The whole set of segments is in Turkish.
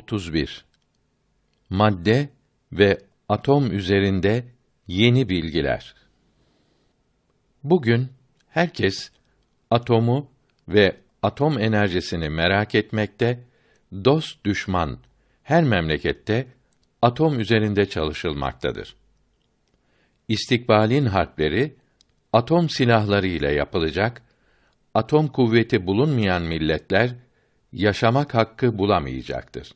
31 Madde ve atom üzerinde yeni bilgiler. Bugün herkes atomu ve atom enerjisini merak etmekte, dost düşman her memlekette atom üzerinde çalışılmaktadır. İstikbalin harpleri atom silahları ile yapılacak, atom kuvveti bulunmayan milletler yaşamak hakkı bulamayacaktır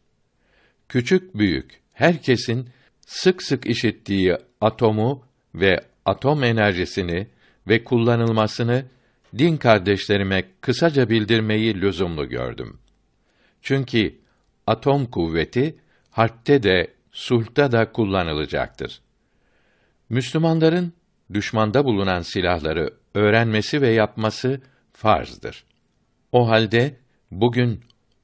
küçük büyük herkesin sık sık işittiği atomu ve atom enerjisini ve kullanılmasını din kardeşlerime kısaca bildirmeyi lüzumlu gördüm. Çünkü atom kuvveti harpte de sulhta da kullanılacaktır. Müslümanların düşmanda bulunan silahları öğrenmesi ve yapması farzdır. O halde bugün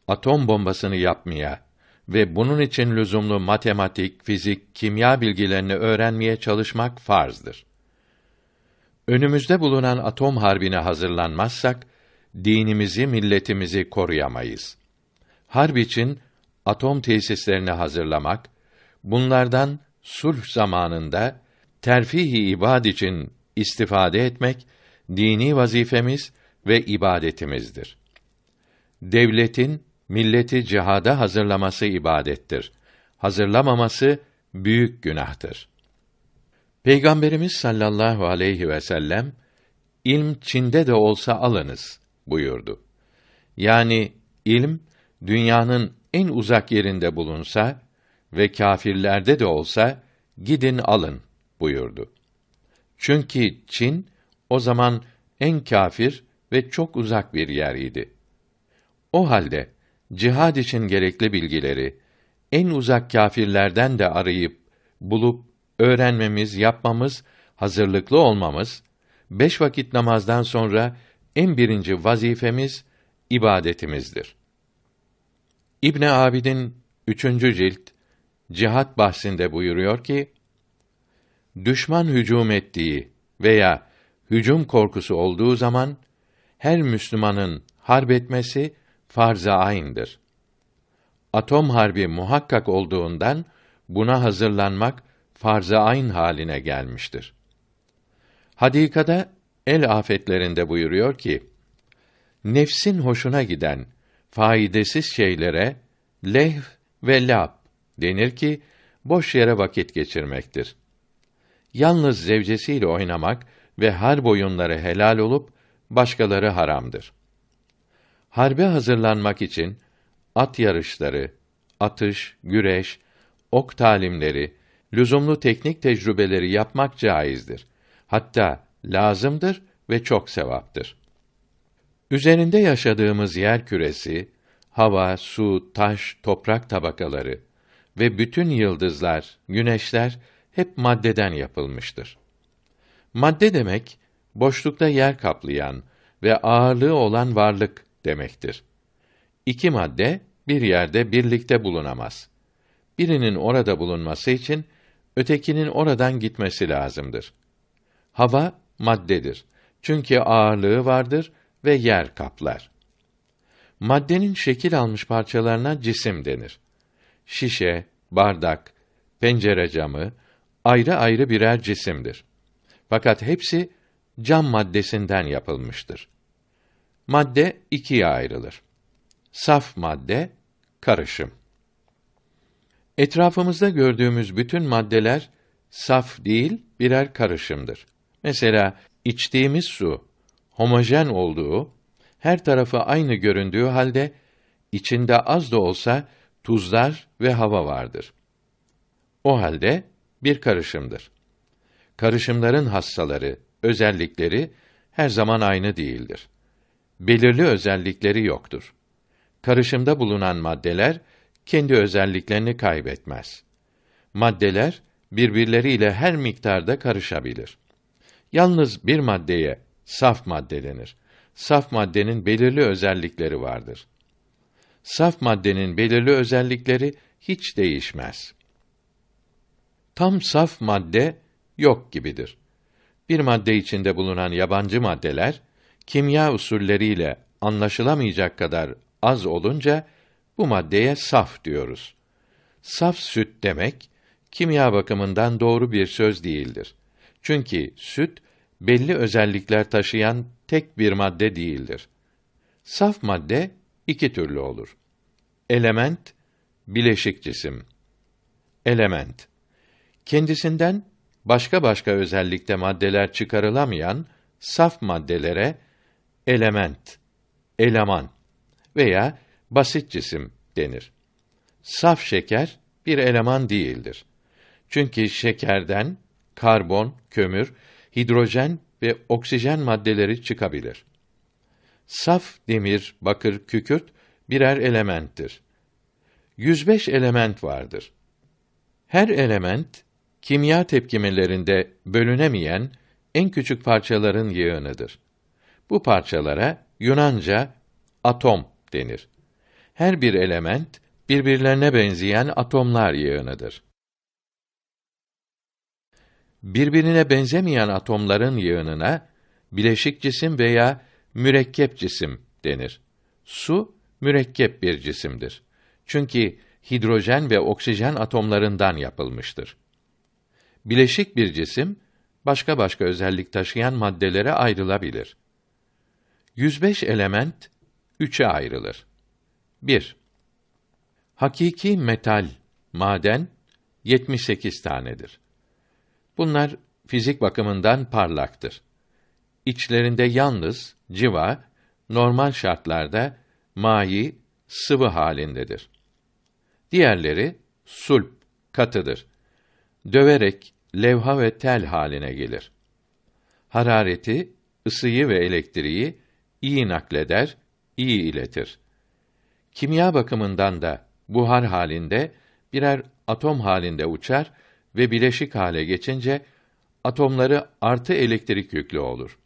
atom bombasını yapmaya ve bunun için lüzumlu matematik, fizik, kimya bilgilerini öğrenmeye çalışmak farzdır. Önümüzde bulunan atom harbine hazırlanmazsak dinimizi, milletimizi koruyamayız. Harp için atom tesislerini hazırlamak, bunlardan sulh zamanında terfihi ibad için istifade etmek dini vazifemiz ve ibadetimizdir. Devletin milleti cihada hazırlaması ibadettir. Hazırlamaması büyük günahtır. Peygamberimiz sallallahu aleyhi ve sellem ilm Çin'de de olsa alınız buyurdu. Yani ilm dünyanın en uzak yerinde bulunsa ve kâfirlerde de olsa gidin alın buyurdu. Çünkü Çin o zaman en kâfir ve çok uzak bir yer idi. O halde cihad için gerekli bilgileri en uzak kâfirlerden de arayıp bulup öğrenmemiz, yapmamız, hazırlıklı olmamız, beş vakit namazdan sonra en birinci vazifemiz ibadetimizdir. İbn Abidin 3. cilt cihad bahsinde buyuruyor ki: Düşman hücum ettiği veya hücum korkusu olduğu zaman her Müslümanın harp etmesi farz-ı ayn'dir. Atom harbi muhakkak olduğundan buna hazırlanmak farz-ı ayn haline gelmiştir. Hadikada el afetlerinde buyuruyor ki: Nefsin hoşuna giden faydasız şeylere lehv ve lab denir ki boş yere vakit geçirmektir. Yalnız zevcesiyle oynamak ve her boyunları helal olup başkaları haramdır. Harbe hazırlanmak için at yarışları, atış, güreş, ok talimleri, lüzumlu teknik tecrübeleri yapmak caizdir. Hatta lazımdır ve çok sevaptır. Üzerinde yaşadığımız yer küresi, hava, su, taş, toprak tabakaları ve bütün yıldızlar, güneşler hep maddeden yapılmıştır. Madde demek boşlukta yer kaplayan ve ağırlığı olan varlık demektir. İki madde bir yerde birlikte bulunamaz. Birinin orada bulunması için ötekinin oradan gitmesi lazımdır. Hava maddedir. Çünkü ağırlığı vardır ve yer kaplar. Maddenin şekil almış parçalarına cisim denir. Şişe, bardak, pencere camı ayrı ayrı birer cisimdir. Fakat hepsi cam maddesinden yapılmıştır. Madde ikiye ayrılır. Saf madde, karışım. Etrafımızda gördüğümüz bütün maddeler saf değil, birer karışımdır. Mesela içtiğimiz su homojen olduğu, her tarafı aynı göründüğü halde içinde az da olsa tuzlar ve hava vardır. O halde bir karışımdır. Karışımların hassaları, özellikleri her zaman aynı değildir belirli özellikleri yoktur. Karışımda bulunan maddeler kendi özelliklerini kaybetmez. Maddeler birbirleriyle her miktarda karışabilir. Yalnız bir maddeye saf madde denir. Saf maddenin belirli özellikleri vardır. Saf maddenin belirli özellikleri hiç değişmez. Tam saf madde yok gibidir. Bir madde içinde bulunan yabancı maddeler kimya usulleriyle anlaşılamayacak kadar az olunca bu maddeye saf diyoruz. Saf süt demek kimya bakımından doğru bir söz değildir. Çünkü süt belli özellikler taşıyan tek bir madde değildir. Saf madde iki türlü olur. Element, bileşik cisim. Element kendisinden başka başka özellikte maddeler çıkarılamayan saf maddelere element, eleman veya basit cisim denir. Saf şeker bir eleman değildir. Çünkü şekerden karbon, kömür, hidrojen ve oksijen maddeleri çıkabilir. Saf demir, bakır, kükürt birer elementtir. 105 element vardır. Her element kimya tepkimelerinde bölünemeyen en küçük parçaların yığınıdır. Bu parçalara Yunanca atom denir. Her bir element birbirlerine benzeyen atomlar yığınıdır. Birbirine benzemeyen atomların yığınına bileşik cisim veya mürekkep cisim denir. Su mürekkep bir cisimdir. Çünkü hidrojen ve oksijen atomlarından yapılmıştır. Bileşik bir cisim başka başka özellik taşıyan maddelere ayrılabilir. 105 element üçe ayrılır. 1. Hakiki metal, maden 78 tanedir. Bunlar fizik bakımından parlaktır. İçlerinde yalnız civa normal şartlarda mayi, sıvı halindedir. Diğerleri sulp, katıdır. Döverek levha ve tel haline gelir. Harareti, ısıyı ve elektriği iyi nakleder, iyi iletir. Kimya bakımından da buhar halinde birer atom halinde uçar ve bileşik hale geçince atomları artı elektrik yüklü olur.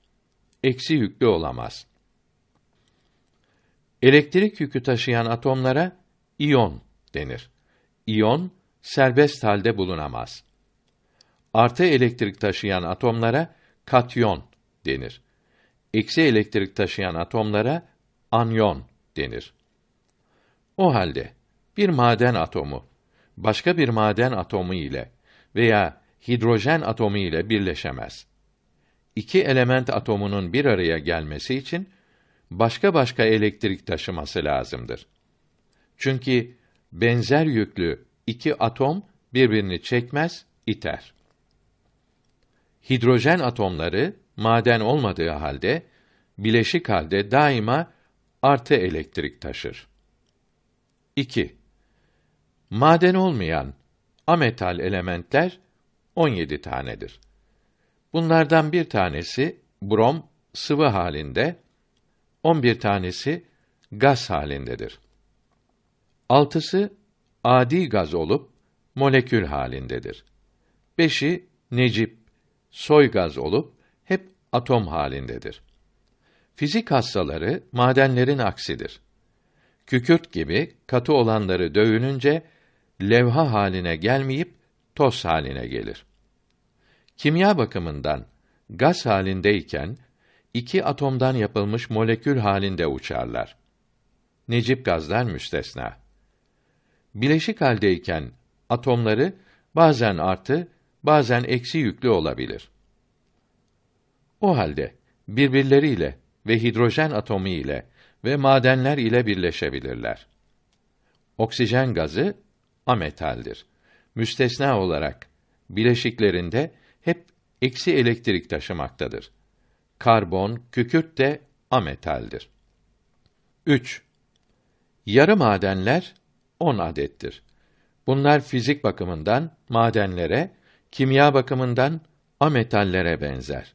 Eksi yüklü olamaz. Elektrik yükü taşıyan atomlara iyon denir. İyon serbest halde bulunamaz. Artı elektrik taşıyan atomlara katyon denir eksi elektrik taşıyan atomlara anyon denir. O halde bir maden atomu başka bir maden atomu ile veya hidrojen atomu ile birleşemez. İki element atomunun bir araya gelmesi için başka başka elektrik taşıması lazımdır. Çünkü benzer yüklü iki atom birbirini çekmez, iter. Hidrojen atomları maden olmadığı halde bileşik halde daima artı elektrik taşır. 2. Maden olmayan ametal elementler 17 tanedir. Bunlardan bir tanesi brom sıvı halinde, 11 tanesi gaz halindedir. Altısı adi gaz olup molekül halindedir. Beşi necip soy gaz olup atom halindedir. Fizik hastaları madenlerin aksidir. Kükürt gibi katı olanları dövününce levha haline gelmeyip toz haline gelir. Kimya bakımından gaz halindeyken iki atomdan yapılmış molekül halinde uçarlar. Necip gazlar müstesna. Bileşik haldeyken atomları bazen artı, bazen eksi yüklü olabilir. O halde birbirleriyle ve hidrojen atomu ile ve madenler ile birleşebilirler. Oksijen gazı ametaldir. Müstesna olarak bileşiklerinde hep eksi elektrik taşımaktadır. Karbon, kükürt de ametaldir. 3. Yarı madenler 10 adettir. Bunlar fizik bakımından madenlere, kimya bakımından ametallere benzer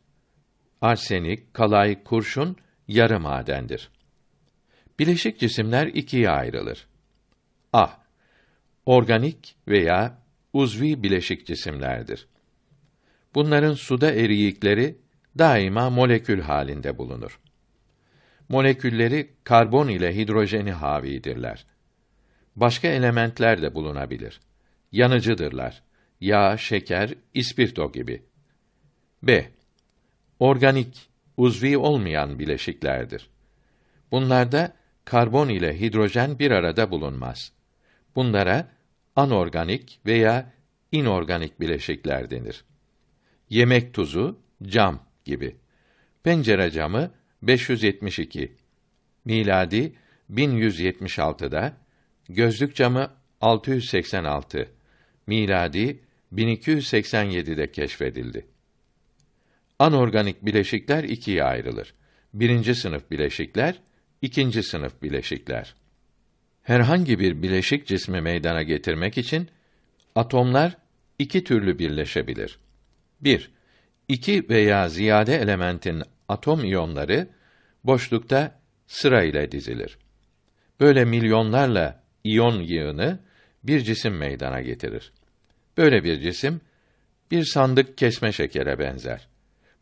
arsenik, kalay, kurşun yarı madendir. Bileşik cisimler ikiye ayrılır. A. Organik veya uzvi bileşik cisimlerdir. Bunların suda eriyikleri daima molekül halinde bulunur. Molekülleri karbon ile hidrojeni havidirler. Başka elementler de bulunabilir. Yanıcıdırlar. Yağ, şeker, ispirto gibi. B organik, uzvi olmayan bileşiklerdir. Bunlarda karbon ile hidrojen bir arada bulunmaz. Bunlara anorganik veya inorganik bileşikler denir. Yemek tuzu, cam gibi. Pencere camı 572 miladi 1176'da, gözlük camı 686 miladi 1287'de keşfedildi. Anorganik bileşikler ikiye ayrılır. Birinci sınıf bileşikler, ikinci sınıf bileşikler. Herhangi bir bileşik cismi meydana getirmek için atomlar iki türlü birleşebilir. 1. İki veya ziyade elementin atom iyonları boşlukta sıra ile dizilir. Böyle milyonlarla iyon yığını bir cisim meydana getirir. Böyle bir cisim bir sandık kesme şekere benzer.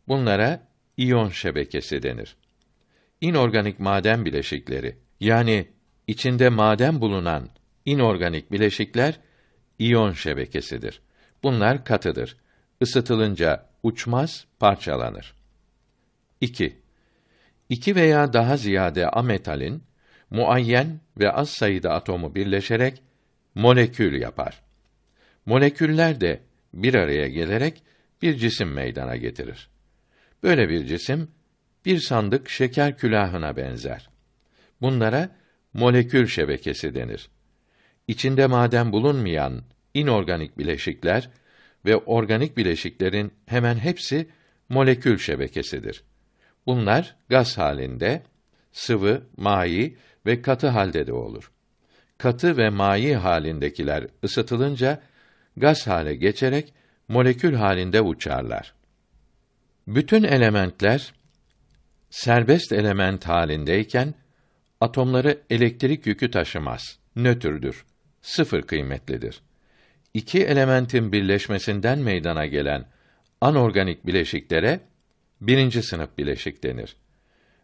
Bunlara iyon şebekesi denir. İnorganik maden bileşikleri yani içinde maden bulunan inorganik bileşikler iyon şebekesidir. Bunlar katıdır. Isıtılınca uçmaz, parçalanır. 2. İki veya daha ziyade ametalin muayyen ve az sayıda atomu birleşerek molekül yapar. Moleküller de bir araya gelerek bir cisim meydana getirir. Böyle bir cisim bir sandık şeker külahına benzer. Bunlara molekül şebekesi denir. İçinde maden bulunmayan inorganik bileşikler ve organik bileşiklerin hemen hepsi molekül şebekesidir. Bunlar gaz halinde, sıvı, mayi ve katı halde de olur. Katı ve mayi halindekiler ısıtılınca gaz hale geçerek molekül halinde uçarlar. Bütün elementler serbest element halindeyken atomları elektrik yükü taşımaz. Nötrdür. Sıfır kıymetlidir. İki elementin birleşmesinden meydana gelen anorganik bileşiklere birinci sınıf bileşik denir.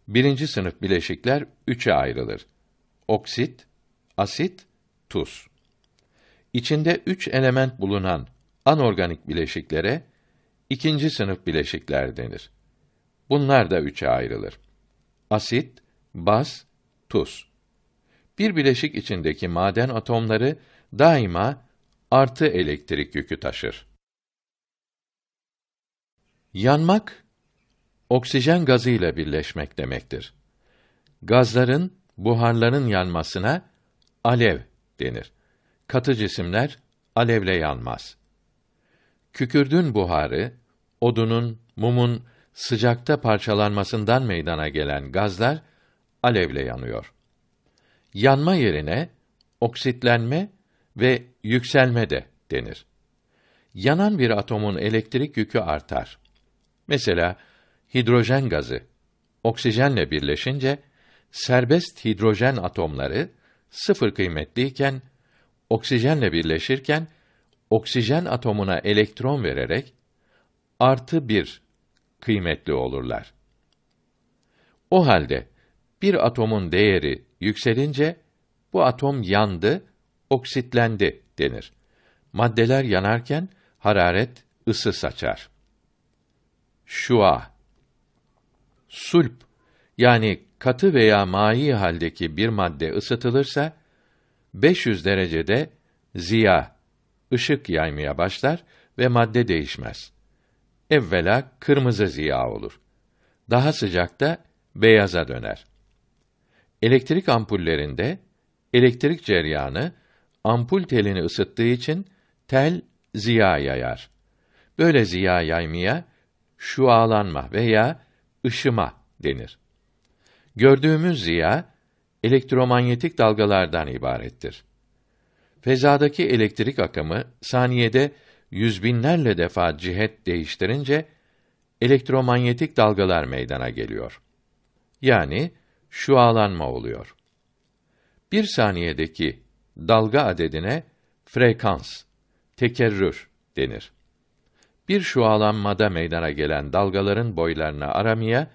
Birinci sınıf bileşikler üçe ayrılır. Oksit, asit, tuz. İçinde üç element bulunan anorganik bileşiklere ikinci sınıf bileşikler denir. Bunlar da üçe ayrılır. Asit, baz, tuz. Bir bileşik içindeki maden atomları daima artı elektrik yükü taşır. Yanmak oksijen gazı ile birleşmek demektir. Gazların, buharların yanmasına alev denir. Katı cisimler alevle yanmaz. Kükürdün buharı, odunun, mumun sıcakta parçalanmasından meydana gelen gazlar alevle yanıyor. Yanma yerine oksitlenme ve yükselme de denir. Yanan bir atomun elektrik yükü artar. Mesela hidrojen gazı oksijenle birleşince serbest hidrojen atomları sıfır kıymetliyken oksijenle birleşirken oksijen atomuna elektron vererek artı bir kıymetli olurlar. O halde bir atomun değeri yükselince bu atom yandı, oksitlendi denir. Maddeler yanarken hararet ısı saçar. Şua Sulp yani katı veya mayi haldeki bir madde ısıtılırsa 500 derecede ziya ışık yaymaya başlar ve madde değişmez evvela kırmızı ziya olur. Daha sıcakta beyaza döner. Elektrik ampullerinde elektrik cereyanı ampul telini ısıttığı için tel ziya yayar. Böyle ziya yaymaya şualanma veya ışıma denir. Gördüğümüz ziya elektromanyetik dalgalardan ibarettir. Fezadaki elektrik akımı saniyede yüz binlerle defa cihet değiştirince elektromanyetik dalgalar meydana geliyor. Yani şualanma oluyor. Bir saniyedeki dalga adedine frekans, tekerrür denir. Bir şualanmada meydana gelen dalgaların boylarını aramaya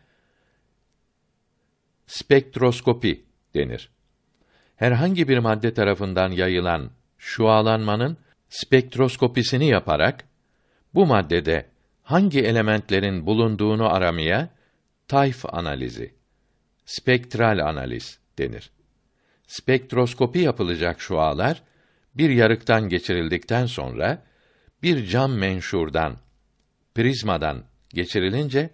spektroskopi denir. Herhangi bir madde tarafından yayılan şualanmanın spektroskopisini yaparak bu maddede hangi elementlerin bulunduğunu aramaya tayf analizi, spektral analiz denir. Spektroskopi yapılacak şualar bir yarıktan geçirildikten sonra bir cam menşurdan, prizmadan geçirilince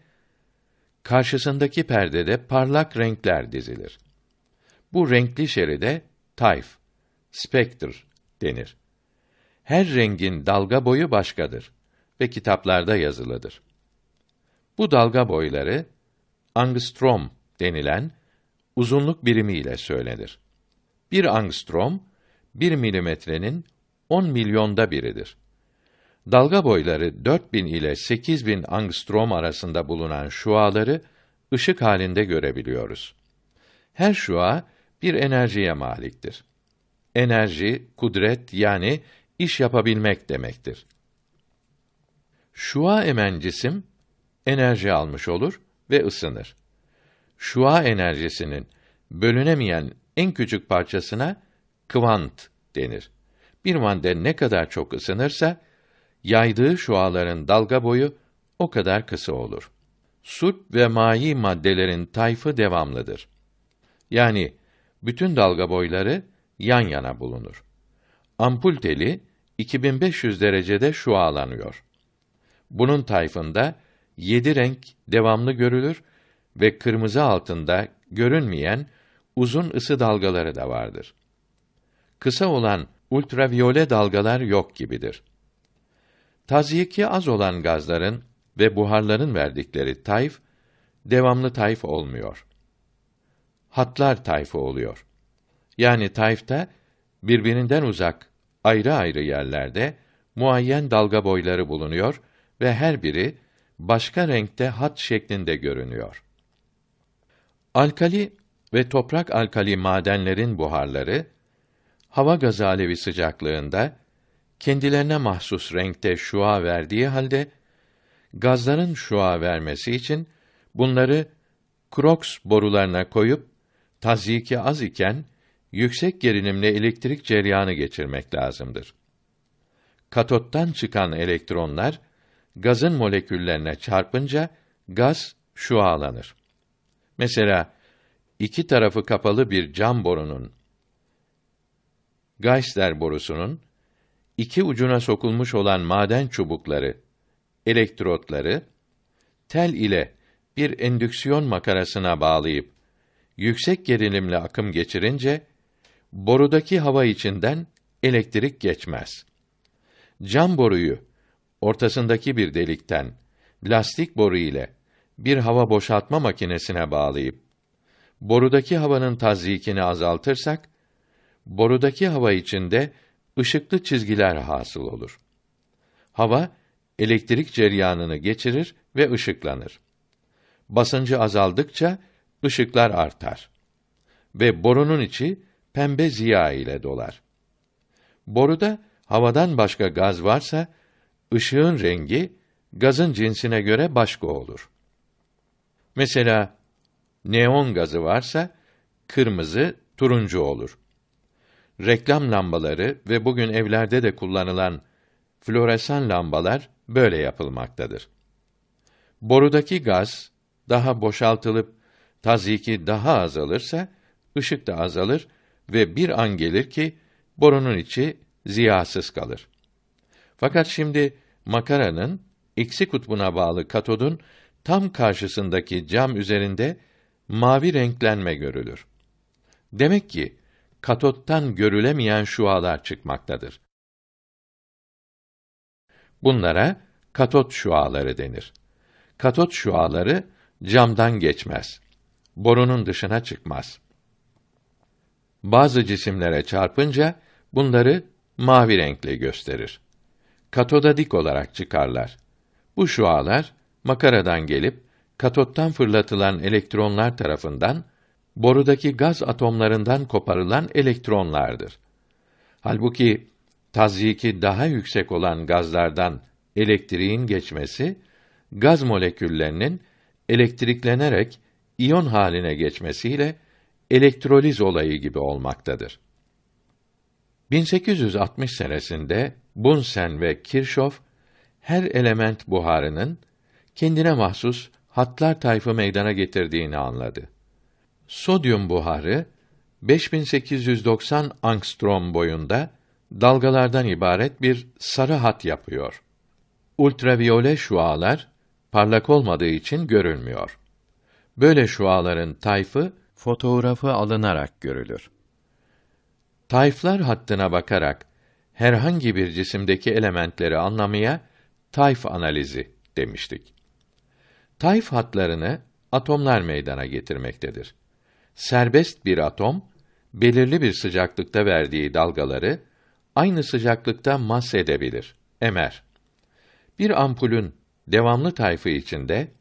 karşısındaki perdede parlak renkler dizilir. Bu renkli şeride tayf, spektr denir her rengin dalga boyu başkadır ve kitaplarda yazılıdır. Bu dalga boyları angstrom denilen uzunluk birimi ile söylenir. Bir angstrom bir milimetrenin on milyonda biridir. Dalga boyları 4000 ile 8000 angstrom arasında bulunan şuaları ışık halinde görebiliyoruz. Her şua bir enerjiye maliktir. Enerji, kudret yani iş yapabilmek demektir. Şua emen cisim enerji almış olur ve ısınır. Şua enerjisinin bölünemeyen en küçük parçasına kvant denir. Bir madde ne kadar çok ısınırsa yaydığı şuaların dalga boyu o kadar kısa olur. Sut ve mayi maddelerin tayfı devamlıdır. Yani bütün dalga boyları yan yana bulunur. Ampul teli 2500 derecede şualanıyor. Bunun tayfında yedi renk devamlı görülür ve kırmızı altında görünmeyen uzun ısı dalgaları da vardır. Kısa olan ultraviyole dalgalar yok gibidir. Tazyiki az olan gazların ve buharların verdikleri tayf, devamlı tayf olmuyor. Hatlar tayfı oluyor. Yani tayfta birbirinden uzak ayrı ayrı yerlerde muayyen dalga boyları bulunuyor ve her biri başka renkte hat şeklinde görünüyor. Alkali ve toprak alkali madenlerin buharları hava gazı alevi sıcaklığında kendilerine mahsus renkte şua verdiği halde gazların şua vermesi için bunları kroks borularına koyup taziki az iken yüksek gerilimle elektrik cereyanı geçirmek lazımdır. Katottan çıkan elektronlar gazın moleküllerine çarpınca gaz şualanır. Mesela iki tarafı kapalı bir cam borunun Geissler borusunun iki ucuna sokulmuş olan maden çubukları, elektrotları tel ile bir endüksiyon makarasına bağlayıp yüksek gerilimle akım geçirince borudaki hava içinden elektrik geçmez. Cam boruyu ortasındaki bir delikten lastik boru ile bir hava boşaltma makinesine bağlayıp borudaki havanın tazikini azaltırsak borudaki hava içinde ışıklı çizgiler hasıl olur. Hava elektrik ceryanını geçirir ve ışıklanır. Basıncı azaldıkça ışıklar artar ve borunun içi pembe ziya ile dolar. Boruda havadan başka gaz varsa ışığın rengi gazın cinsine göre başka olur. Mesela neon gazı varsa kırmızı, turuncu olur. Reklam lambaları ve bugün evlerde de kullanılan floresan lambalar böyle yapılmaktadır. Borudaki gaz daha boşaltılıp taziki daha azalırsa ışık da azalır ve bir an gelir ki borunun içi ziyasız kalır. Fakat şimdi makaranın eksi kutbuna bağlı katodun tam karşısındaki cam üzerinde mavi renklenme görülür. Demek ki katottan görülemeyen şualar çıkmaktadır. Bunlara katot şuaları denir. Katot şuaları camdan geçmez. Borunun dışına çıkmaz bazı cisimlere çarpınca bunları mavi renkle gösterir. Katoda dik olarak çıkarlar. Bu şualar makaradan gelip katottan fırlatılan elektronlar tarafından borudaki gaz atomlarından koparılan elektronlardır. Halbuki tazyiki daha yüksek olan gazlardan elektriğin geçmesi gaz moleküllerinin elektriklenerek iyon haline geçmesiyle elektroliz olayı gibi olmaktadır. 1860 senesinde Bunsen ve Kirchhoff her element buharının kendine mahsus hatlar tayfı meydana getirdiğini anladı. Sodyum buharı 5890 angstrom boyunda dalgalardan ibaret bir sarı hat yapıyor. Ultraviyole şualar parlak olmadığı için görülmüyor. Böyle şuaların tayfı fotoğrafı alınarak görülür. Tayflar hattına bakarak herhangi bir cisimdeki elementleri anlamaya tayf analizi demiştik. Tayf hatlarını atomlar meydana getirmektedir. Serbest bir atom belirli bir sıcaklıkta verdiği dalgaları aynı sıcaklıkta mas edebilir, emer. Bir ampulün devamlı tayfı içinde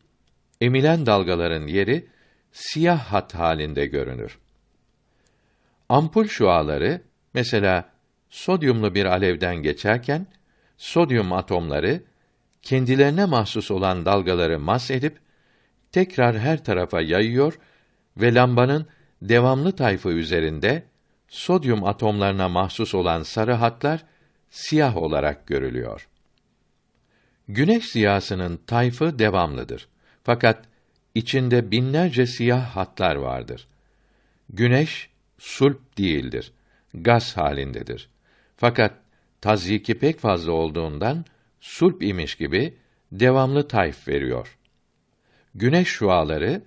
emilen dalgaların yeri siyah hat halinde görünür. Ampul şuaları mesela sodyumlu bir alevden geçerken sodyum atomları kendilerine mahsus olan dalgaları mas edip tekrar her tarafa yayıyor ve lambanın devamlı tayfı üzerinde sodyum atomlarına mahsus olan sarı hatlar siyah olarak görülüyor. Güneş ziyasının tayfı devamlıdır. Fakat içinde binlerce siyah hatlar vardır. Güneş sulp değildir. Gaz halindedir. Fakat tazyiki pek fazla olduğundan sulp imiş gibi devamlı tayf veriyor. Güneş şuaları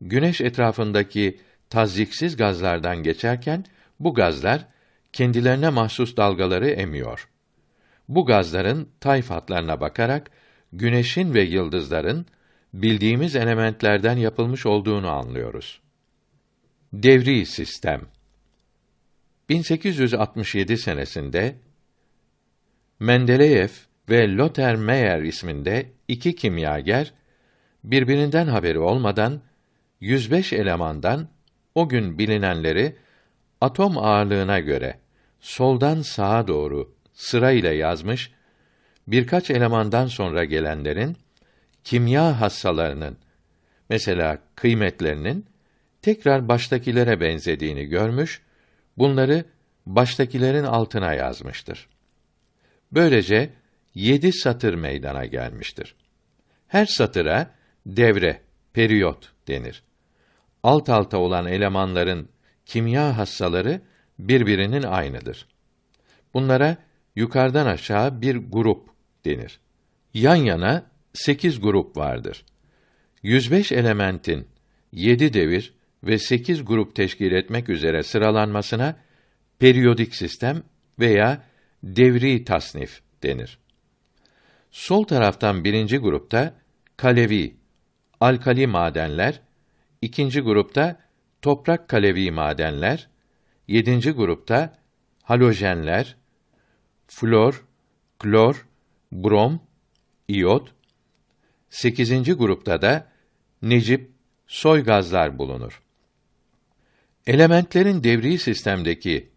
güneş etrafındaki tazyiksiz gazlardan geçerken bu gazlar kendilerine mahsus dalgaları emiyor. Bu gazların tayf hatlarına bakarak güneşin ve yıldızların bildiğimiz elementlerden yapılmış olduğunu anlıyoruz. Devri sistem 1867 senesinde Mendeleyev ve Lothar Meyer isminde iki kimyager birbirinden haberi olmadan 105 elemandan o gün bilinenleri atom ağırlığına göre soldan sağa doğru sırayla yazmış, birkaç elemandan sonra gelenlerin kimya hassalarının mesela kıymetlerinin tekrar baştakilere benzediğini görmüş, bunları baştakilerin altına yazmıştır. Böylece yedi satır meydana gelmiştir. Her satıra devre, periyot denir. Alt alta olan elemanların kimya hassaları birbirinin aynıdır. Bunlara yukarıdan aşağı bir grup denir. Yan yana sekiz grup vardır. 105 elementin yedi devir ve sekiz grup teşkil etmek üzere sıralanmasına periyodik sistem veya devri tasnif denir. Sol taraftan birinci grupta kalevi, alkali madenler, ikinci grupta toprak kalevi madenler, yedinci grupta halojenler, flor, klor, brom, iyot). Sekizinci grupta da necip, soy gazlar bulunur. Elementlerin devri sistemdeki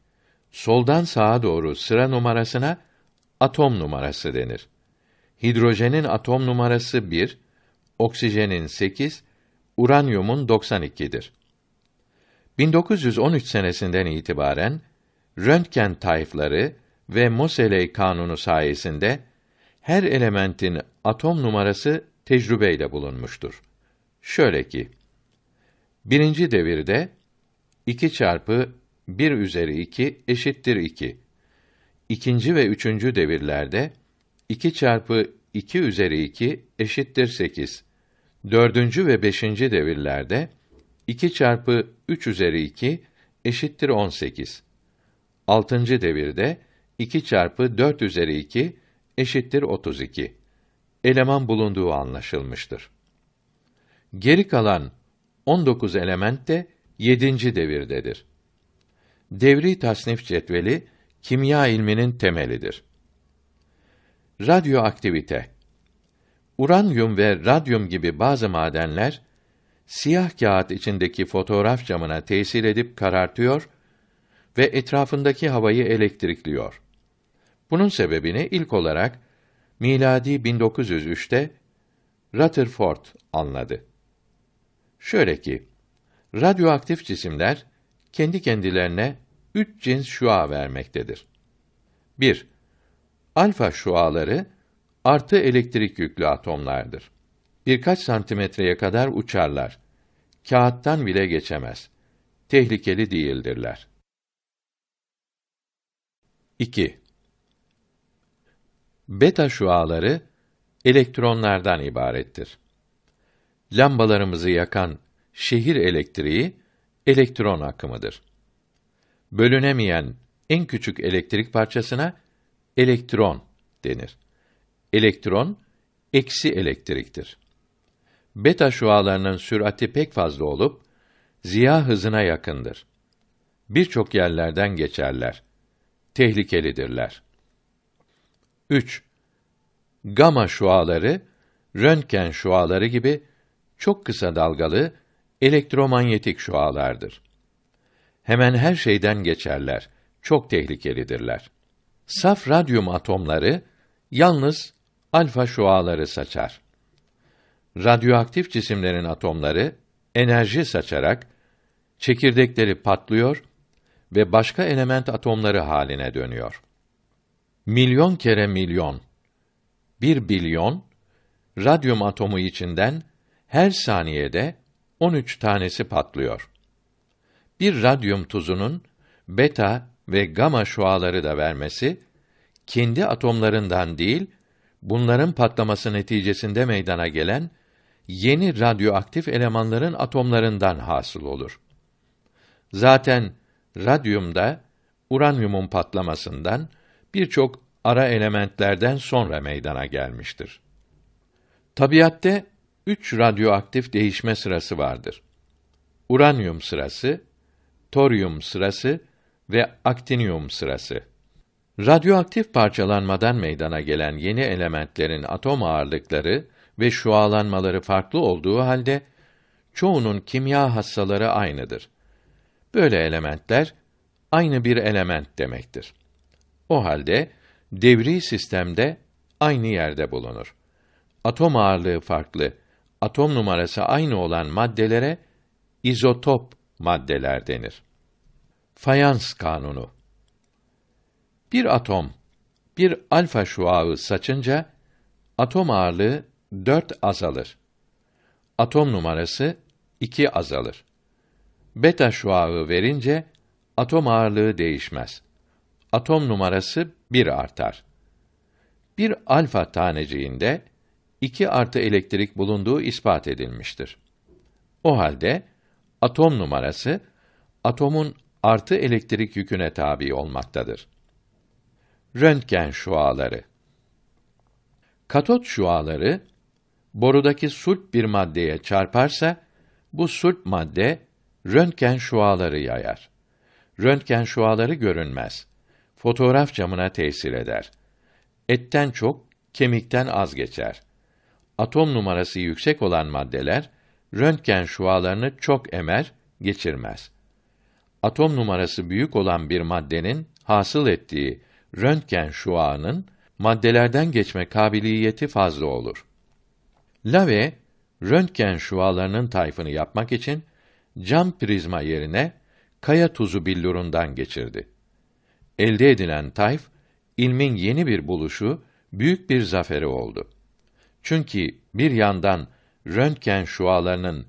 soldan sağa doğru sıra numarasına atom numarası denir. Hidrojenin atom numarası 1, oksijenin 8, uranyumun 92'dir. 1913 senesinden itibaren röntgen tayfları ve Moseley kanunu sayesinde her elementin atom numarası tecrübeyle bulunmuştur. Şöyle ki, birinci devirde 2 çarpı 1 üzeri 2 eşittir 2. İkinci ve üçüncü devirlerde 2 çarpı 2 üzeri 2 eşittir 8. Dördüncü ve beşinci devirlerde 2 çarpı 3 üzeri 2 eşittir 18. Altıncı devirde 2 çarpı 4 üzeri 2 eşittir 32 eleman bulunduğu anlaşılmıştır. Geri kalan 19 element de 7. devirdedir. Devri tasnif cetveli kimya ilminin temelidir. Radyoaktivite Uranyum ve radyum gibi bazı madenler siyah kağıt içindeki fotoğraf camına tesir edip karartıyor ve etrafındaki havayı elektrikliyor. Bunun sebebini ilk olarak miladi 1903'te Rutherford anladı. Şöyle ki, radyoaktif cisimler kendi kendilerine üç cins şua vermektedir. 1. Alfa şuaları artı elektrik yüklü atomlardır. Birkaç santimetreye kadar uçarlar. Kağıttan bile geçemez. Tehlikeli değildirler. 2. Beta şuaları elektronlardan ibarettir. Lambalarımızı yakan şehir elektriği elektron akımıdır. Bölünemeyen en küçük elektrik parçasına elektron denir. Elektron eksi elektriktir. Beta şualarının sürati pek fazla olup ziya hızına yakındır. Birçok yerlerden geçerler. Tehlikelidirler. 3. Gama şuaları, röntgen şuaları gibi çok kısa dalgalı elektromanyetik şualardır. Hemen her şeyden geçerler. Çok tehlikelidirler. Saf radyum atomları yalnız alfa şuaları saçar. Radyoaktif cisimlerin atomları enerji saçarak çekirdekleri patlıyor ve başka element atomları haline dönüyor milyon kere milyon, bir bilyon, radyum atomu içinden her saniyede 13 tanesi patlıyor. Bir radyum tuzunun beta ve gama şuaları da vermesi kendi atomlarından değil, bunların patlaması neticesinde meydana gelen yeni radyoaktif elemanların atomlarından hasıl olur. Zaten radyumda uranyumun patlamasından birçok ara elementlerden sonra meydana gelmiştir. Tabiatte üç radyoaktif değişme sırası vardır. Uranyum sırası, toryum sırası ve aktiniyum sırası. Radyoaktif parçalanmadan meydana gelen yeni elementlerin atom ağırlıkları ve şualanmaları farklı olduğu halde çoğunun kimya hassaları aynıdır. Böyle elementler aynı bir element demektir. O halde devri sistemde aynı yerde bulunur. Atom ağırlığı farklı, atom numarası aynı olan maddelere izotop maddeler denir. Fayans kanunu. Bir atom bir alfa şuağı saçınca atom ağırlığı 4 azalır. Atom numarası 2 azalır. Beta şuağı verince atom ağırlığı değişmez atom numarası bir artar. Bir alfa taneciğinde iki artı elektrik bulunduğu ispat edilmiştir. O halde atom numarası atomun artı elektrik yüküne tabi olmaktadır. Röntgen şuaları Katot şuaları borudaki sulp bir maddeye çarparsa bu sulp madde röntgen şuaları yayar. Röntgen şuaları görünmez fotoğraf camına tesir eder. Etten çok, kemikten az geçer. Atom numarası yüksek olan maddeler röntgen şualarını çok emer, geçirmez. Atom numarası büyük olan bir maddenin hasıl ettiği röntgen şuanın maddelerden geçme kabiliyeti fazla olur. Lave röntgen şualarının tayfını yapmak için cam prizma yerine kaya tuzu billurundan geçirdi. Elde edilen Tayf, ilmin yeni bir buluşu, büyük bir zaferi oldu. Çünkü bir yandan röntgen şualarının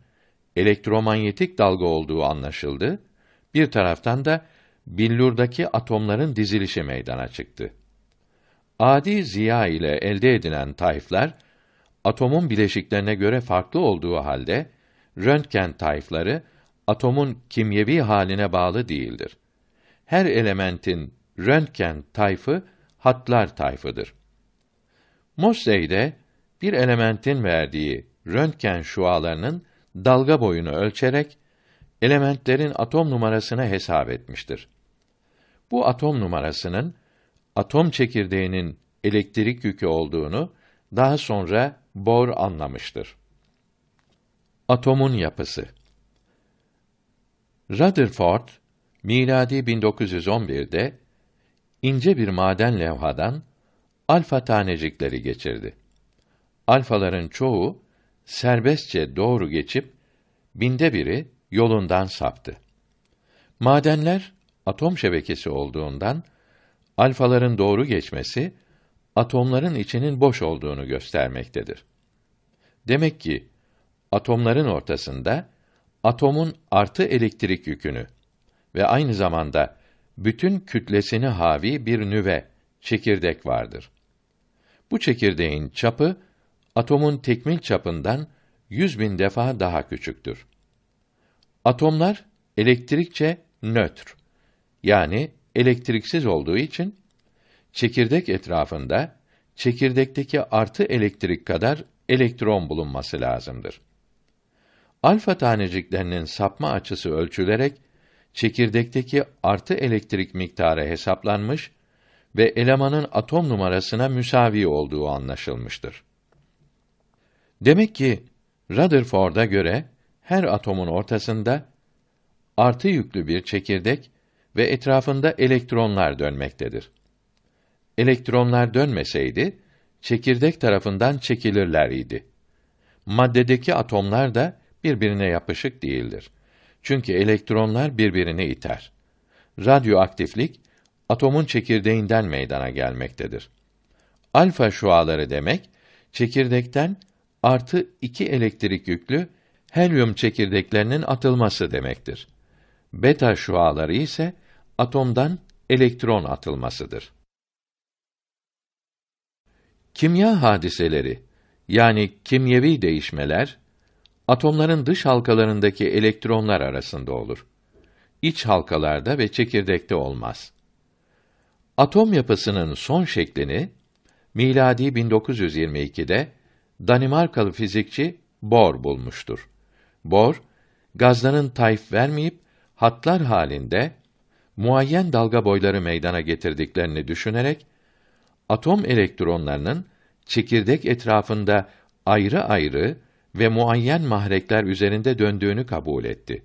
elektromanyetik dalga olduğu anlaşıldı, bir taraftan da billurdaki atomların dizilişi meydana çıktı. Adi ziya ile elde edilen tayflar, atomun bileşiklerine göre farklı olduğu halde, röntgen tayfları, atomun kimyevi haline bağlı değildir. Her elementin röntgen tayfı hatlar tayfıdır. Mosley'de bir elementin verdiği röntgen şualarının dalga boyunu ölçerek elementlerin atom numarasını hesap etmiştir. Bu atom numarasının atom çekirdeğinin elektrik yükü olduğunu daha sonra Bohr anlamıştır. Atomun yapısı Rutherford miladi 1911'de ince bir maden levhadan alfa tanecikleri geçirdi. Alfaların çoğu serbestçe doğru geçip binde biri yolundan saptı. Madenler atom şebekesi olduğundan alfaların doğru geçmesi atomların içinin boş olduğunu göstermektedir. Demek ki atomların ortasında atomun artı elektrik yükünü ve aynı zamanda bütün kütlesini havi bir nüve, çekirdek vardır. Bu çekirdeğin çapı, atomun tekmil çapından yüz bin defa daha küçüktür. Atomlar, elektrikçe nötr, yani elektriksiz olduğu için, çekirdek etrafında, çekirdekteki artı elektrik kadar elektron bulunması lazımdır. Alfa taneciklerinin sapma açısı ölçülerek çekirdekteki artı elektrik miktarı hesaplanmış ve elemanın atom numarasına müsavi olduğu anlaşılmıştır. Demek ki Rutherford'a göre her atomun ortasında artı yüklü bir çekirdek ve etrafında elektronlar dönmektedir. Elektronlar dönmeseydi çekirdek tarafından çekilirler idi. Maddedeki atomlar da birbirine yapışık değildir. Çünkü elektronlar birbirini iter. Radyoaktiflik atomun çekirdeğinden meydana gelmektedir. Alfa şuaları demek çekirdekten artı iki elektrik yüklü helyum çekirdeklerinin atılması demektir. Beta şuaları ise atomdan elektron atılmasıdır. Kimya hadiseleri yani kimyevi değişmeler atomların dış halkalarındaki elektronlar arasında olur. İç halkalarda ve çekirdekte olmaz. Atom yapısının son şeklini miladi 1922'de Danimarkalı fizikçi Bohr bulmuştur. Bohr, gazların tayf vermeyip hatlar halinde muayyen dalga boyları meydana getirdiklerini düşünerek atom elektronlarının çekirdek etrafında ayrı ayrı ve muayyen mahrekler üzerinde döndüğünü kabul etti.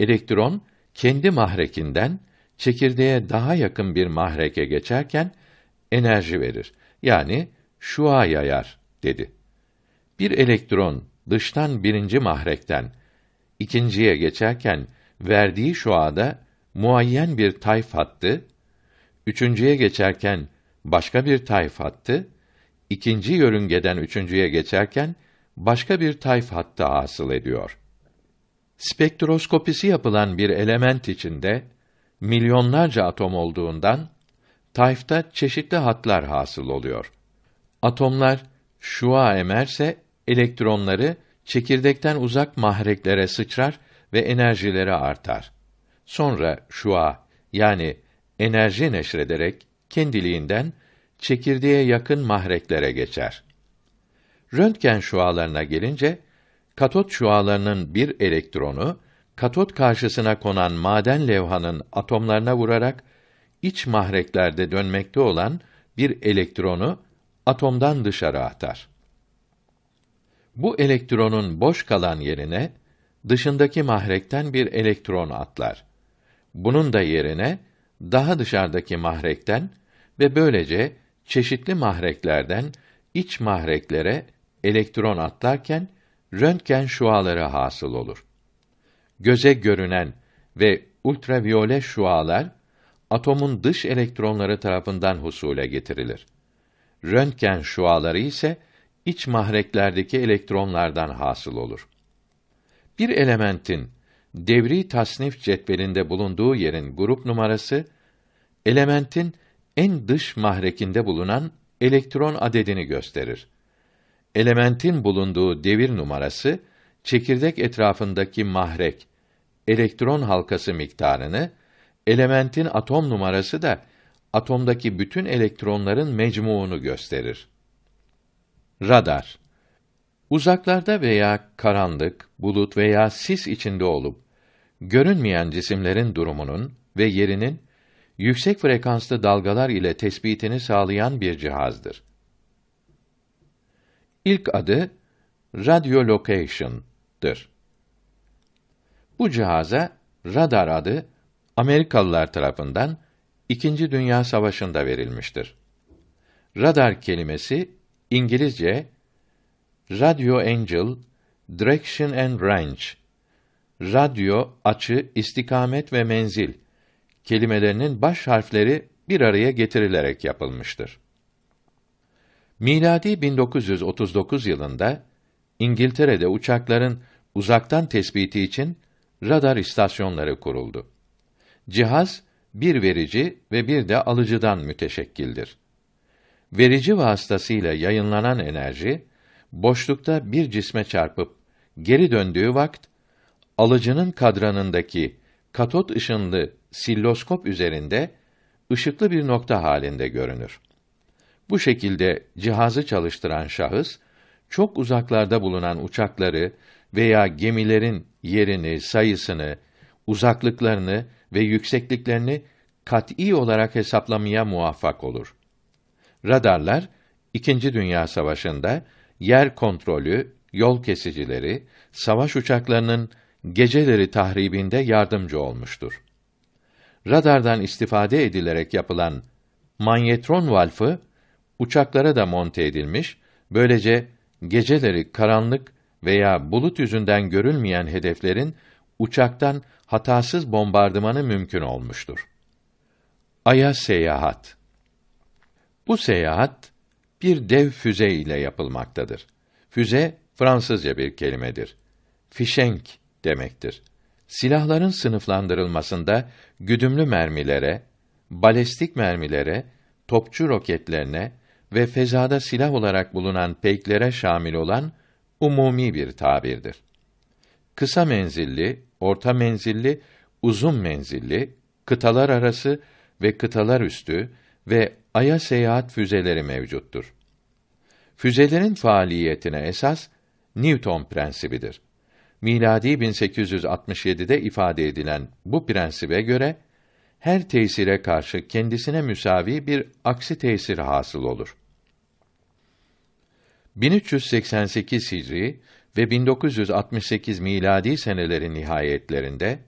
Elektron kendi mahrekinden çekirdeğe daha yakın bir mahreke geçerken enerji verir. Yani şua yayar dedi. Bir elektron dıştan birinci mahrekten ikinciye geçerken verdiği şuada muayyen bir tayf hattı, üçüncüye geçerken başka bir tayf hattı, ikinci yörüngeden üçüncüye geçerken başka bir tayf hatta asıl ediyor. Spektroskopisi yapılan bir element içinde milyonlarca atom olduğundan tayfta çeşitli hatlar hasıl oluyor. Atomlar şua emerse elektronları çekirdekten uzak mahreklere sıçrar ve enerjileri artar. Sonra şua yani enerji neşrederek kendiliğinden çekirdeğe yakın mahreklere geçer. Röntgen şualarına gelince katot şualarının bir elektronu katot karşısına konan maden levhanın atomlarına vurarak iç mahreklerde dönmekte olan bir elektronu atomdan dışarı atar. Bu elektronun boş kalan yerine dışındaki mahrekten bir elektron atlar. Bunun da yerine daha dışarıdaki mahrekten ve böylece çeşitli mahreklerden iç mahreklere elektron atlarken röntgen şuaları hasıl olur. Göze görünen ve ultraviyole şualar atomun dış elektronları tarafından husule getirilir. Röntgen şuaları ise iç mahreklerdeki elektronlardan hasıl olur. Bir elementin devri tasnif cetvelinde bulunduğu yerin grup numarası elementin en dış mahrekinde bulunan elektron adedini gösterir. Elementin bulunduğu devir numarası çekirdek etrafındaki mahrek elektron halkası miktarını, elementin atom numarası da atomdaki bütün elektronların mecmuunu gösterir. Radar Uzaklarda veya karanlık, bulut veya sis içinde olup görünmeyen cisimlerin durumunun ve yerinin yüksek frekanslı dalgalar ile tespitini sağlayan bir cihazdır. İlk adı radiolocation'dır. Bu cihaza radar adı Amerikalılar tarafından İkinci Dünya Savaşı'nda verilmiştir. Radar kelimesi İngilizce Radio Angel Direction and Range radyo, açı, istikamet ve menzil kelimelerinin baş harfleri bir araya getirilerek yapılmıştır. Miladi 1939 yılında İngiltere'de uçakların uzaktan tespiti için radar istasyonları kuruldu. Cihaz bir verici ve bir de alıcıdan müteşekkildir. Verici vasıtasıyla yayınlanan enerji boşlukta bir cisme çarpıp geri döndüğü vakt alıcının kadranındaki katot ışınlı silloskop üzerinde ışıklı bir nokta halinde görünür. Bu şekilde cihazı çalıştıran şahıs çok uzaklarda bulunan uçakları veya gemilerin yerini, sayısını, uzaklıklarını ve yüksekliklerini kat'î olarak hesaplamaya muvaffak olur. Radarlar İkinci Dünya Savaşı'nda yer kontrolü, yol kesicileri, savaş uçaklarının geceleri tahribinde yardımcı olmuştur. Radardan istifade edilerek yapılan manyetron valfı uçaklara da monte edilmiş, böylece geceleri karanlık veya bulut yüzünden görülmeyen hedeflerin uçaktan hatasız bombardımanı mümkün olmuştur. Ay'a seyahat Bu seyahat bir dev füze ile yapılmaktadır. Füze Fransızca bir kelimedir. Fişenk demektir. Silahların sınıflandırılmasında güdümlü mermilere, balistik mermilere, topçu roketlerine, ve fezada silah olarak bulunan peyklere şamil olan umumi bir tabirdir. Kısa menzilli, orta menzilli, uzun menzilli, kıtalar arası ve kıtalar üstü ve aya seyahat füzeleri mevcuttur. Füzelerin faaliyetine esas Newton prensibidir. Miladi 1867'de ifade edilen bu prensibe göre her tesire karşı kendisine müsavi bir aksi tesir hasıl olur. 1388 Hicri ve 1968 miladi senelerin nihayetlerinde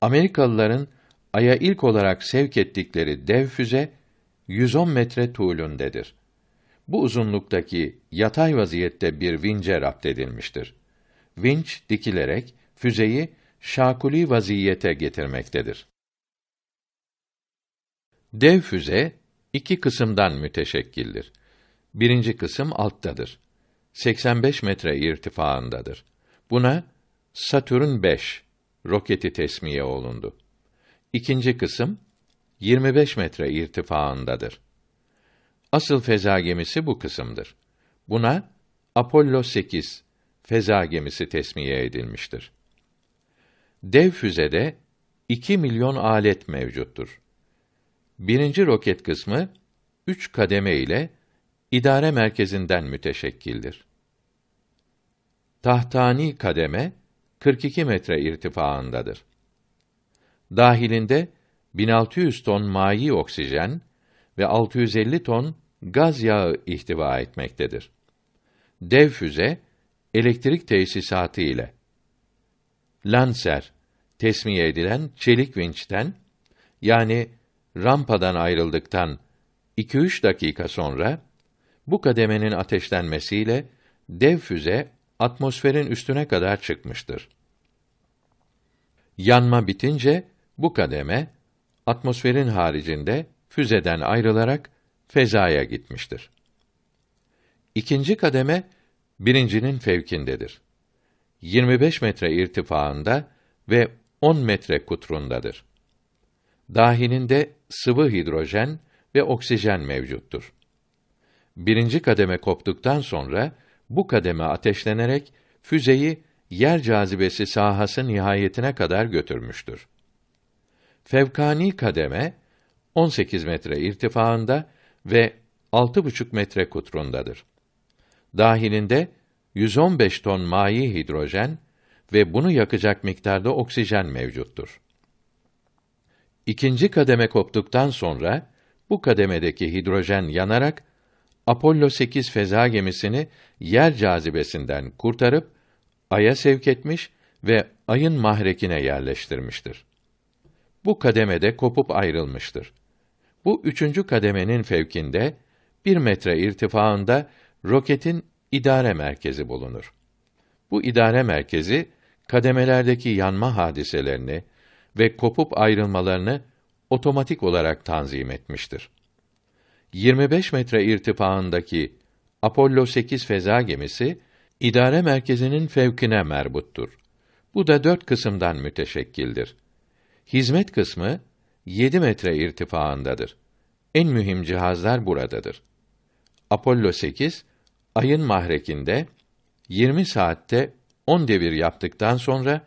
Amerikalıların aya ilk olarak sevk ettikleri dev füze 110 metre tuğlundedir. Bu uzunluktaki yatay vaziyette bir vinçe rapt edilmiştir. Vinç dikilerek füzeyi şakuli vaziyete getirmektedir. Dev füze iki kısımdan müteşekkildir. Birinci kısım alttadır. 85 metre irtifaındadır. Buna Satürn 5 roketi tesmiye olundu. İkinci kısım 25 metre irtifaındadır. Asıl feza gemisi bu kısımdır. Buna Apollo 8 feza gemisi tesmiye edilmiştir. Dev füzede 2 milyon alet mevcuttur. Birinci roket kısmı üç kademe ile idare merkezinden müteşekkildir. Tahtani kademe 42 metre irtifaındadır. Dahilinde 1600 ton mayi oksijen ve 650 ton gaz yağı ihtiva etmektedir. Dev füze elektrik tesisatı ile Lancer, tesmiye edilen çelik vinçten yani rampadan ayrıldıktan 2-3 dakika sonra bu kademenin ateşlenmesiyle dev füze atmosferin üstüne kadar çıkmıştır. Yanma bitince bu kademe atmosferin haricinde füzeden ayrılarak fezaya gitmiştir. İkinci kademe birincinin fevkindedir. 25 metre irtifaında ve 10 metre kutrundadır. Dahininde sıvı hidrojen ve oksijen mevcuttur birinci kademe koptuktan sonra bu kademe ateşlenerek füzeyi yer cazibesi sahası nihayetine kadar götürmüştür. Fevkani kademe 18 metre irtifaında ve 6,5 metre kutrundadır. Dahilinde 115 ton mayi hidrojen ve bunu yakacak miktarda oksijen mevcuttur. İkinci kademe koptuktan sonra bu kademedeki hidrojen yanarak Apollo 8 feza gemisini yer cazibesinden kurtarıp aya sevk etmiş ve ayın mahrekine yerleştirmiştir. Bu kademede kopup ayrılmıştır. Bu üçüncü kademenin fevkinde bir metre irtifaında roketin idare merkezi bulunur. Bu idare merkezi kademelerdeki yanma hadiselerini ve kopup ayrılmalarını otomatik olarak tanzim etmiştir. 25 metre irtifaındaki Apollo 8 feza gemisi idare merkezinin fevkine merbuttur. Bu da dört kısımdan müteşekkildir. Hizmet kısmı 7 metre irtifaındadır. En mühim cihazlar buradadır. Apollo 8 ayın mahrekinde 20 saatte 10 devir yaptıktan sonra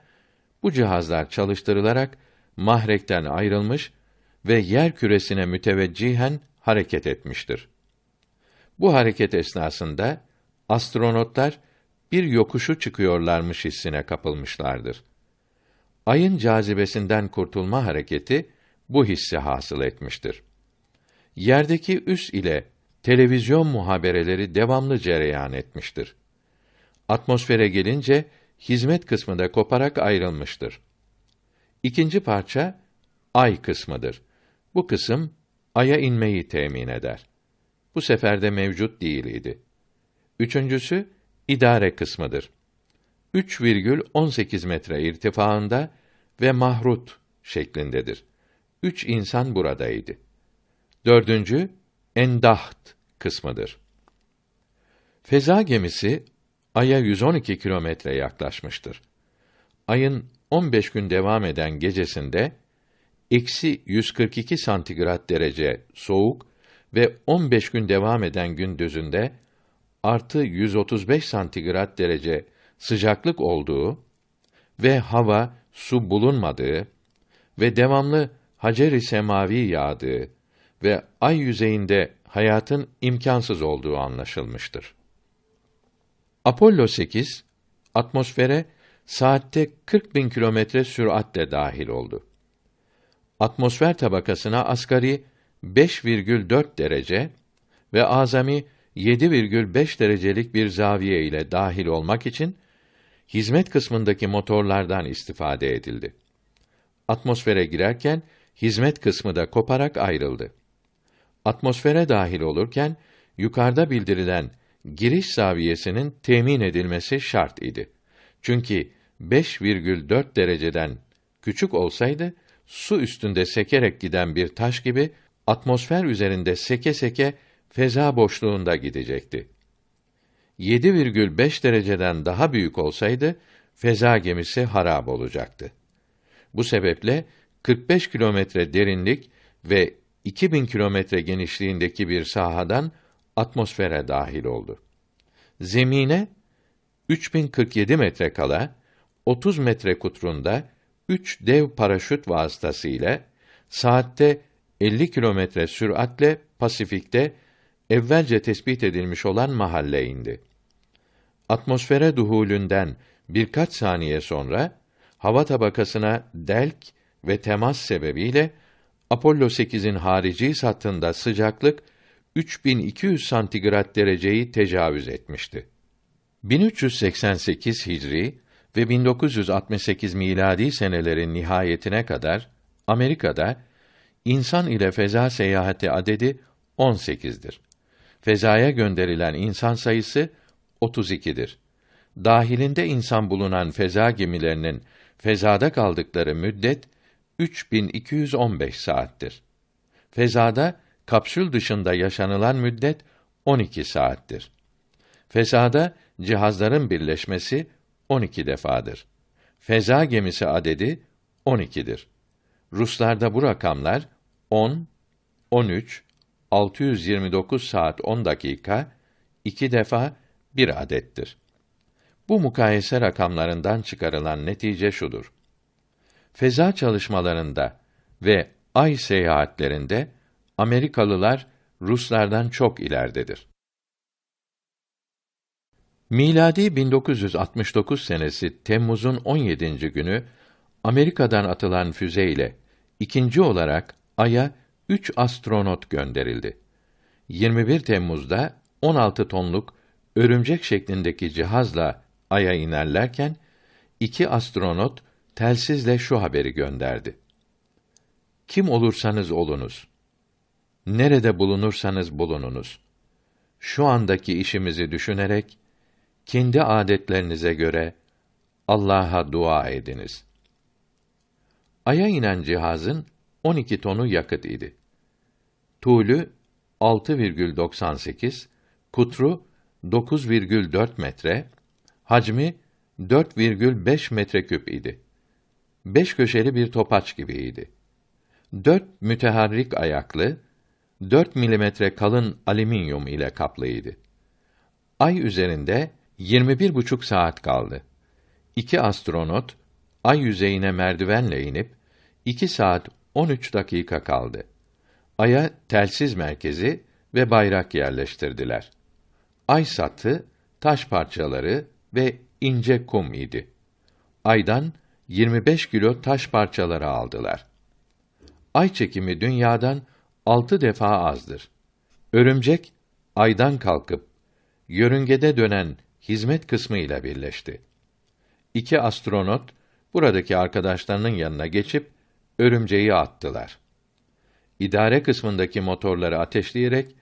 bu cihazlar çalıştırılarak mahrekten ayrılmış ve yer küresine müteveccihen hareket etmiştir. Bu hareket esnasında astronotlar bir yokuşu çıkıyorlarmış hissine kapılmışlardır. Ayın cazibesinden kurtulma hareketi bu hissi hasıl etmiştir. Yerdeki üs ile televizyon muhabereleri devamlı cereyan etmiştir. Atmosfere gelince hizmet kısmı da koparak ayrılmıştır. İkinci parça ay kısmıdır. Bu kısım aya inmeyi temin eder. Bu seferde mevcut değildi. Üçüncüsü idare kısmıdır. 3,18 metre irtifaında ve mahrut şeklindedir. Üç insan buradaydı. Dördüncü, endaht kısmıdır. Feza gemisi, Ay'a 112 kilometre yaklaşmıştır. Ay'ın 15 gün devam eden gecesinde, eksi 142 santigrat derece soğuk ve 15 gün devam eden gündüzünde artı 135 santigrat derece sıcaklık olduğu ve hava su bulunmadığı ve devamlı Hacer-i Semavi yağdığı ve ay yüzeyinde hayatın imkansız olduğu anlaşılmıştır. Apollo 8 atmosfere saatte 40 bin kilometre süratle dahil oldu atmosfer tabakasına asgari 5,4 derece ve azami 7,5 derecelik bir zaviye ile dahil olmak için hizmet kısmındaki motorlardan istifade edildi. Atmosfere girerken hizmet kısmı da koparak ayrıldı. Atmosfere dahil olurken yukarıda bildirilen giriş zaviyesinin temin edilmesi şart idi. Çünkü 5,4 dereceden küçük olsaydı su üstünde sekerek giden bir taş gibi atmosfer üzerinde seke seke feza boşluğunda gidecekti. 7,5 dereceden daha büyük olsaydı feza gemisi harab olacaktı. Bu sebeple 45 kilometre derinlik ve 2000 kilometre genişliğindeki bir sahadan atmosfere dahil oldu. Zemine 3047 metre kala, 30 metre kutrunda üç dev paraşüt vasıtasıyla saatte 50 kilometre süratle Pasifik'te evvelce tespit edilmiş olan mahalle indi. Atmosfere duhulünden birkaç saniye sonra hava tabakasına delk ve temas sebebiyle Apollo 8'in harici satında sıcaklık 3200 santigrat dereceyi tecavüz etmişti. 1388 Hicri ve 1968 miladi senelerin nihayetine kadar Amerika'da insan ile feza seyahati adedi 18'dir. Fezaya gönderilen insan sayısı 32'dir. Dahilinde insan bulunan feza gemilerinin fezada kaldıkları müddet 3215 saattir. Fezada kapsül dışında yaşanılan müddet 12 saattir. Fesada cihazların birleşmesi 12 defadır. Feza gemisi adedi 12'dir. Ruslarda bu rakamlar 10, 13, 629 saat 10 dakika, iki defa bir adettir. Bu mukayese rakamlarından çıkarılan netice şudur. Feza çalışmalarında ve ay seyahatlerinde Amerikalılar Ruslardan çok ileridedir. Miladi 1969 senesi Temmuz'un 17. günü Amerika'dan atılan füze ile ikinci olarak Ay'a 3 astronot gönderildi. 21 Temmuz'da 16 tonluk örümcek şeklindeki cihazla Ay'a inerlerken iki astronot telsizle şu haberi gönderdi. Kim olursanız olunuz. Nerede bulunursanız bulununuz. Şu andaki işimizi düşünerek kendi adetlerinize göre Allah'a dua ediniz. Aya inen cihazın 12 tonu yakıt idi. Tuğlu 6,98, kutru 9,4 metre, hacmi 4,5 metreküp idi. Beş köşeli bir topaç gibiydi. Dört müteharrik ayaklı, 4 milimetre kalın alüminyum ile kaplıydı. Ay üzerinde 21 buçuk saat kaldı. İki astronot ay yüzeyine merdivenle inip 2 saat 13 dakika kaldı. Ay'a telsiz merkezi ve bayrak yerleştirdiler. Ay satı taş parçaları ve ince kum idi. Ay'dan 25 kilo taş parçaları aldılar. Ay çekimi dünyadan altı defa azdır. Örümcek aydan kalkıp yörüngede dönen hizmet kısmı ile birleşti. İki astronot buradaki arkadaşlarının yanına geçip örümceği attılar. İdare kısmındaki motorları ateşleyerek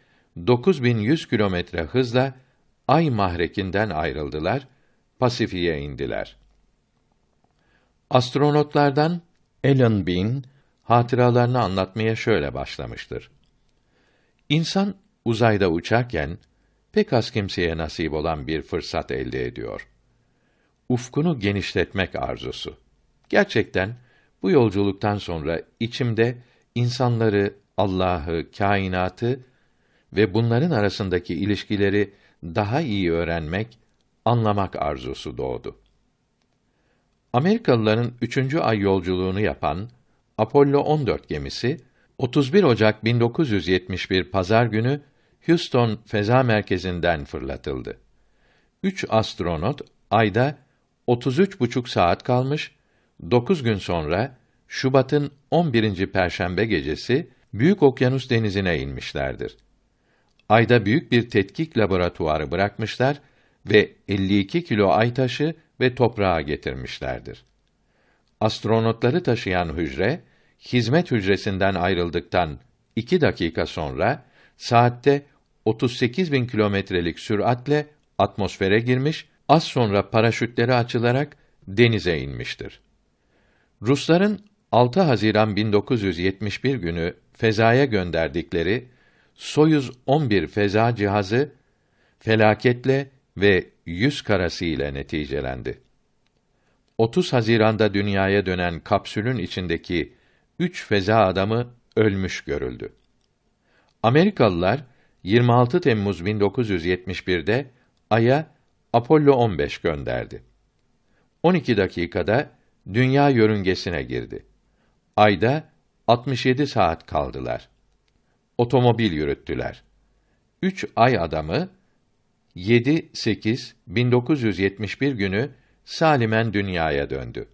9100 kilometre hızla Ay mahrekinden ayrıldılar, Pasifik'e indiler. Astronotlardan Alan Bean hatıralarını anlatmaya şöyle başlamıştır. İnsan uzayda uçarken pek az kimseye nasip olan bir fırsat elde ediyor. Ufkunu genişletmek arzusu. Gerçekten bu yolculuktan sonra içimde insanları, Allah'ı, kainatı ve bunların arasındaki ilişkileri daha iyi öğrenmek, anlamak arzusu doğdu. Amerikalıların üçüncü ay yolculuğunu yapan Apollo 14 gemisi 31 Ocak 1971 Pazar günü Houston Feza Merkezi'nden fırlatıldı. Üç astronot ayda 33,5 saat kalmış, 9 gün sonra Şubat'ın 11. perşembe gecesi Büyük Okyanus denizine inmişlerdir. Ayda büyük bir tetkik laboratuvarı bırakmışlar ve 52 kilo ay taşı ve toprağa getirmişlerdir. Astronotları taşıyan hücre, hizmet hücresinden ayrıldıktan iki dakika sonra, saatte 38 bin kilometrelik süratle atmosfere girmiş, az sonra paraşütleri açılarak denize inmiştir. Rusların 6 Haziran 1971 günü fezaya gönderdikleri Soyuz 11 feza cihazı felaketle ve yüz karası ile neticelendi. 30 Haziran'da dünyaya dönen kapsülün içindeki üç feza adamı ölmüş görüldü. Amerikalılar 26 Temmuz 1971'de Ay'a Apollo 15 gönderdi. 12 dakikada dünya yörüngesine girdi. Ayda 67 saat kaldılar. Otomobil yürüttüler. 3 ay adamı 7-8 1971 günü salimen dünyaya döndü.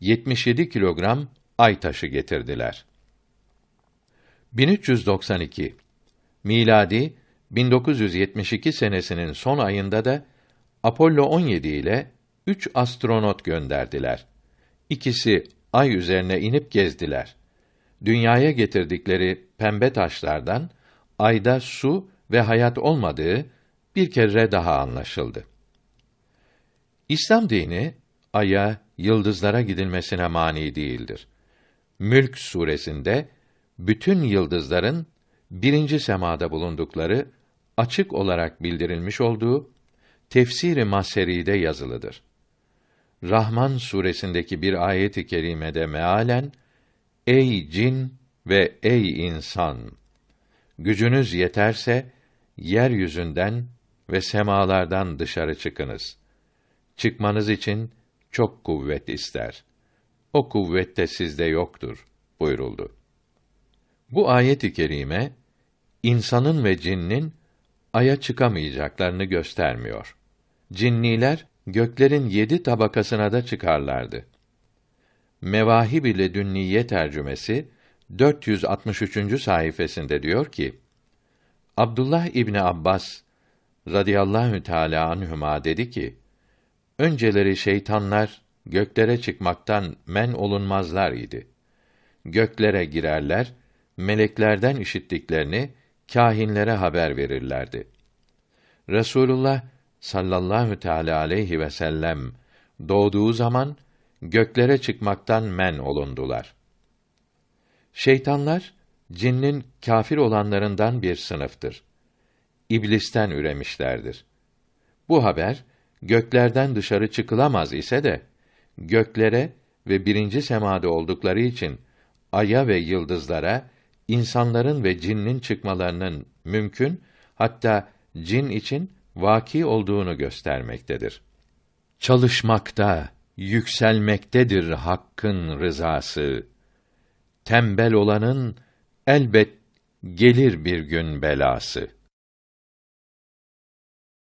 77 kilogram ay taşı getirdiler. 1392 Miladi 1972 senesinin son ayında da Apollo 17 ile üç astronot gönderdiler. İkisi ay üzerine inip gezdiler. Dünyaya getirdikleri pembe taşlardan ayda su ve hayat olmadığı bir kere daha anlaşıldı. İslam dini aya, yıldızlara gidilmesine mani değildir. Mülk suresinde bütün yıldızların birinci semada bulundukları açık olarak bildirilmiş olduğu tefsiri Maseri'de yazılıdır. Rahman suresindeki bir ayet-i kerimede mealen Ey cin ve ey insan gücünüz yeterse yeryüzünden ve semalardan dışarı çıkınız. Çıkmanız için çok kuvvet ister. O kuvvet sizde yoktur buyuruldu. Bu ayet-i kerime insanın ve cinnin aya çıkamayacaklarını göstermiyor. Cinniler göklerin yedi tabakasına da çıkarlardı. Mevahib ile Dünniye tercümesi 463. sayfasında diyor ki: Abdullah İbni Abbas radıyallahu teala anhuma dedi ki: Önceleri şeytanlar göklere çıkmaktan men olunmazlar idi. Göklere girerler, meleklerden işittiklerini kâhinlere haber verirlerdi. Resulullah sallallahu teala aleyhi ve sellem doğduğu zaman göklere çıkmaktan men olundular. Şeytanlar cinnin kafir olanlarından bir sınıftır. İblisten üremişlerdir. Bu haber göklerden dışarı çıkılamaz ise de göklere ve birinci semada oldukları için aya ve yıldızlara insanların ve cinnin çıkmalarının mümkün hatta cin için vaki olduğunu göstermektedir. Çalışmakta, yükselmektedir hakkın rızası. Tembel olanın elbet gelir bir gün belası.